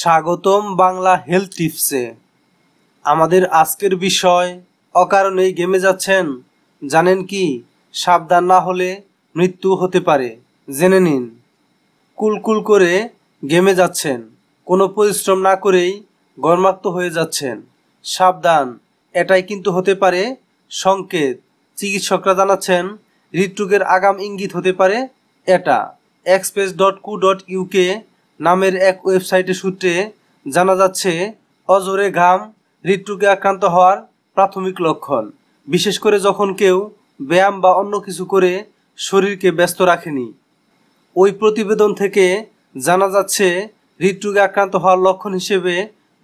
স্বাগতম বাংলা হেলথ টিপসে আমাদের আজকের বিষয় অকারণেই গেমে যাচ্ছেন জানেন কি সাবধান না হলে মৃত্যু হতে পারে জেনে নিন কুলকুল করে গেমে যাচ্ছেন কোনো পরিশ্রম না করেই গর্মাক্ত হয়ে যাচ্ছেন সাবধান এটাই কিন্তু হতে পারে সংকেত চিকিৎসকরা জানাচ্ছেন হৃদরোগের আগাম ইঙ্গিত হতে পারে এটা express dot co dot UK নামের এক ওয়েবসাইটের সূত্রে জানা যাচ্ছে অজরে ঘাম হৃদরোগে আক্রান্ত হওয়ার প্রাথমিক লক্ষণ বিশেষ করে যখন কেউ ব্যায়াম বা অন্য কিছু করে শরীরকে ব্যস্ত রাখেনি ওই প্রতিবেদন থেকে জানা যাচ্ছে হৃদরোগে আক্রান্ত হওয়ার লক্ষণ হিসেবে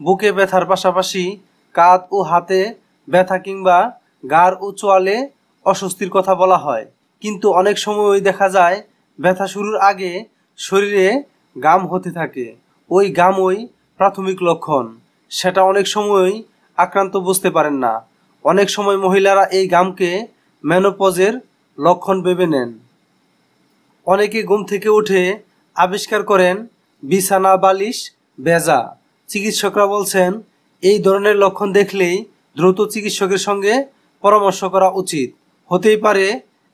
বুকে ব্যথার পাশাপাশি কাঁধ ও হাতে ব্যথা কিংবা গাড় ও চোয়ালে অস্বস্তির কথা বলা হয় কিন্তু অনেক সময়ই দেখা যায় ব্যথা শুরুর আগে শরীরে গাম হতে থাকে ওই গাম ওই প্রাথমিক লক্ষণ সেটা অনেক সময়ই আক্রান্ত বুঝতে পারেন না অনেক সময় মহিলারা এই গামকে ম্যানোপজের লক্ষণ ভেবে নেন অনেকে ঘুম থেকে উঠে আবিষ্কার করেন বিছানা বালিশ বেজা চিকিৎসকরা বলছেন এই ধরনের লক্ষণ দেখলেই দ্রুত চিকিৎসকের সঙ্গে পরামর্শ করা উচিত হতেই পারে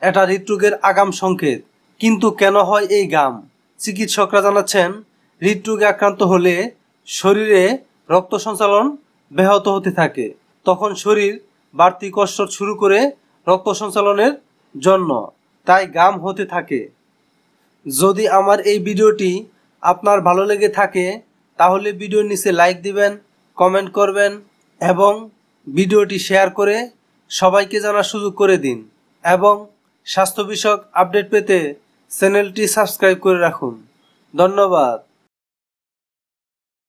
এটা হৃদরোগের আগাম সংকেত কিন্তু কেন হয় এই গাম চিকিৎসকরা জানাচ্ছেন হৃদরোগে আক্রান্ত হলে শরীরে রক্ত সঞ্চালন ব্যাহত হতে থাকে তখন শরীর বাড়তি কষ্ট শুরু করে রক্ত সঞ্চালনের জন্য তাই গাম হতে থাকে যদি আমার এই ভিডিওটি আপনার ভালো লেগে থাকে তাহলে ভিডিওর নিচে লাইক দিবেন কমেন্ট করবেন এবং ভিডিওটি শেয়ার করে সবাইকে জানার সুযোগ করে দিন এবং স্বাস্থ্য বিষয়ক আপডেট পেতে চ্যানেলটি সাবস্ক্রাইব করে রাখুন ধন্যবাদ